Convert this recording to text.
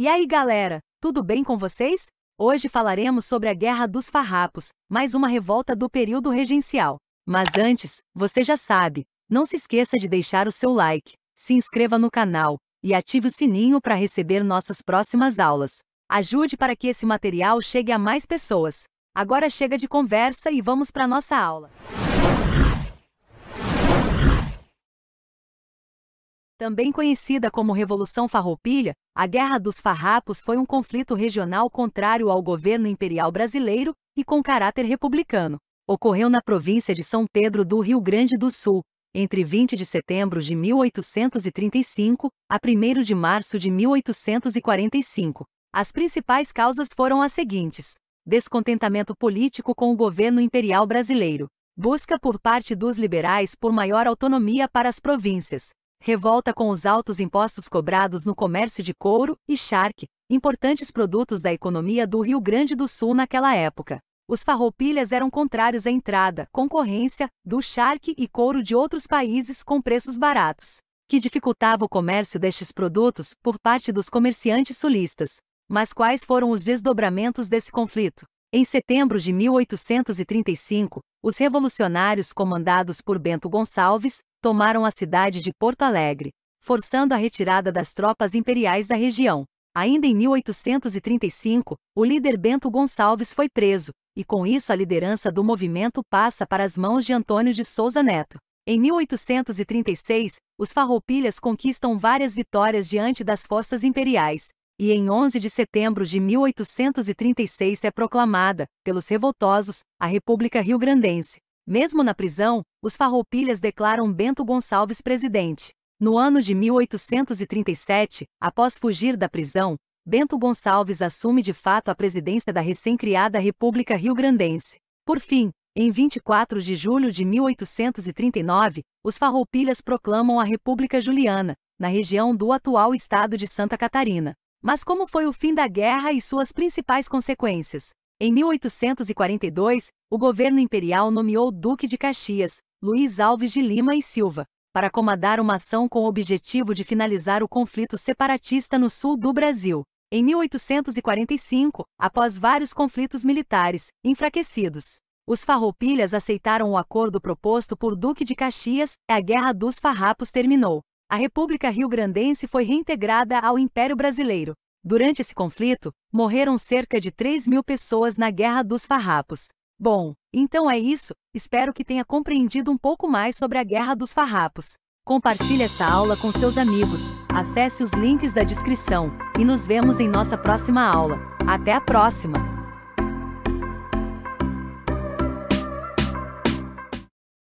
E aí galera, tudo bem com vocês? Hoje falaremos sobre a Guerra dos Farrapos, mais uma revolta do período regencial. Mas antes, você já sabe, não se esqueça de deixar o seu like, se inscreva no canal e ative o sininho para receber nossas próximas aulas. Ajude para que esse material chegue a mais pessoas. Agora chega de conversa e vamos para nossa aula. Também conhecida como Revolução Farroupilha, a Guerra dos Farrapos foi um conflito regional contrário ao governo imperial brasileiro e com caráter republicano. Ocorreu na província de São Pedro do Rio Grande do Sul, entre 20 de setembro de 1835 a 1 de março de 1845. As principais causas foram as seguintes: descontentamento político com o governo imperial brasileiro, busca por parte dos liberais por maior autonomia para as províncias, Revolta com os altos impostos cobrados no comércio de couro e charque, importantes produtos da economia do Rio Grande do Sul naquela época. Os farroupilhas eram contrários à entrada, concorrência, do charque e couro de outros países com preços baratos, que dificultava o comércio destes produtos por parte dos comerciantes sulistas. Mas quais foram os desdobramentos desse conflito? Em setembro de 1835, os revolucionários comandados por Bento Gonçalves, tomaram a cidade de Porto Alegre, forçando a retirada das tropas imperiais da região. Ainda em 1835, o líder Bento Gonçalves foi preso, e com isso a liderança do movimento passa para as mãos de Antônio de Souza Neto. Em 1836, os farroupilhas conquistam várias vitórias diante das forças imperiais, e em 11 de setembro de 1836 é proclamada, pelos revoltosos, a República Rio-Grandense. Mesmo na prisão, os farroupilhas declaram Bento Gonçalves presidente. No ano de 1837, após fugir da prisão, Bento Gonçalves assume de fato a presidência da recém-criada República Rio-Grandense. Por fim, em 24 de julho de 1839, os farroupilhas proclamam a República Juliana, na região do atual estado de Santa Catarina. Mas como foi o fim da guerra e suas principais consequências? Em 1842, o governo imperial nomeou Duque de Caxias, Luiz Alves de Lima e Silva, para comandar uma ação com o objetivo de finalizar o conflito separatista no sul do Brasil. Em 1845, após vários conflitos militares, enfraquecidos, os farroupilhas aceitaram o acordo proposto por Duque de Caxias, e a Guerra dos Farrapos terminou. A República Rio-Grandense foi reintegrada ao Império Brasileiro. Durante esse conflito, morreram cerca de 3 mil pessoas na Guerra dos Farrapos. Bom, então é isso, espero que tenha compreendido um pouco mais sobre a Guerra dos Farrapos. Compartilhe esta aula com seus amigos, acesse os links da descrição, e nos vemos em nossa próxima aula. Até a próxima!